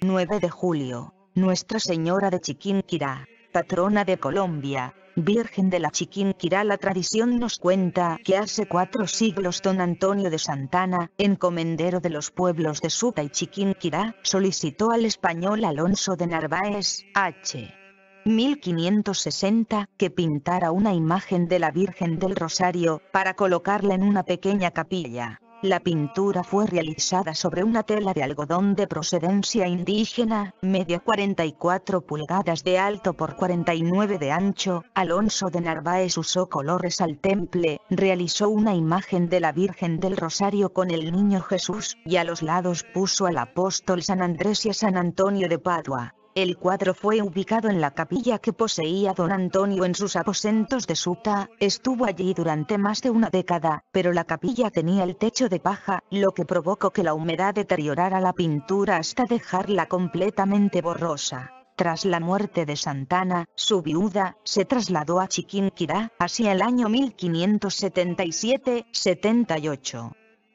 9 de julio, Nuestra Señora de Chiquinquirá, patrona de Colombia, Virgen de la Chiquinquirá la tradición nos cuenta que hace cuatro siglos don Antonio de Santana, encomendero de los pueblos de Suta y Chiquinquirá, solicitó al español Alonso de Narváez, H. 1560, que pintara una imagen de la Virgen del Rosario, para colocarla en una pequeña capilla. La pintura fue realizada sobre una tela de algodón de procedencia indígena, media 44 pulgadas de alto por 49 de ancho. Alonso de Narváez usó colores al temple, realizó una imagen de la Virgen del Rosario con el Niño Jesús, y a los lados puso al apóstol San Andrés y a San Antonio de Padua. El cuadro fue ubicado en la capilla que poseía don Antonio en sus aposentos de Suta, estuvo allí durante más de una década, pero la capilla tenía el techo de paja, lo que provocó que la humedad deteriorara la pintura hasta dejarla completamente borrosa. Tras la muerte de Santana, su viuda, se trasladó a Chiquinquirá, hacia el año 1577-78.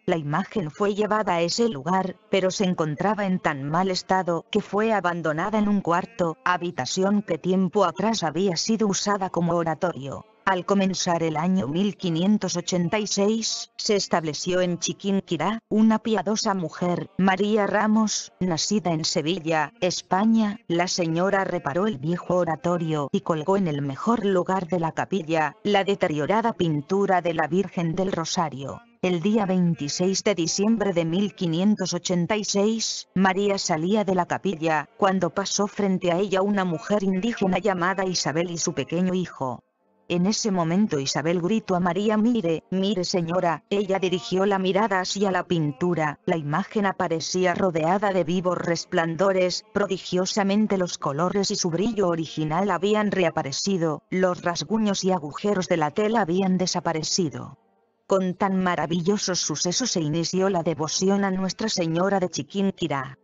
La imagen fue llevada a ese lugar, pero se encontraba en tan mal estado que fue abandonada en un cuarto, habitación que tiempo atrás había sido usada como oratorio. Al comenzar el año 1586, se estableció en Chiquinquirá, una piadosa mujer, María Ramos, nacida en Sevilla, España, la señora reparó el viejo oratorio y colgó en el mejor lugar de la capilla, la deteriorada pintura de la Virgen del Rosario. El día 26 de diciembre de 1586, María salía de la capilla, cuando pasó frente a ella una mujer indígena llamada Isabel y su pequeño hijo. En ese momento Isabel gritó a María mire, mire señora, ella dirigió la mirada hacia la pintura, la imagen aparecía rodeada de vivos resplandores, prodigiosamente los colores y su brillo original habían reaparecido, los rasguños y agujeros de la tela habían desaparecido. Con tan maravillosos sucesos se inició la devoción a Nuestra Señora de Chiquinquirá.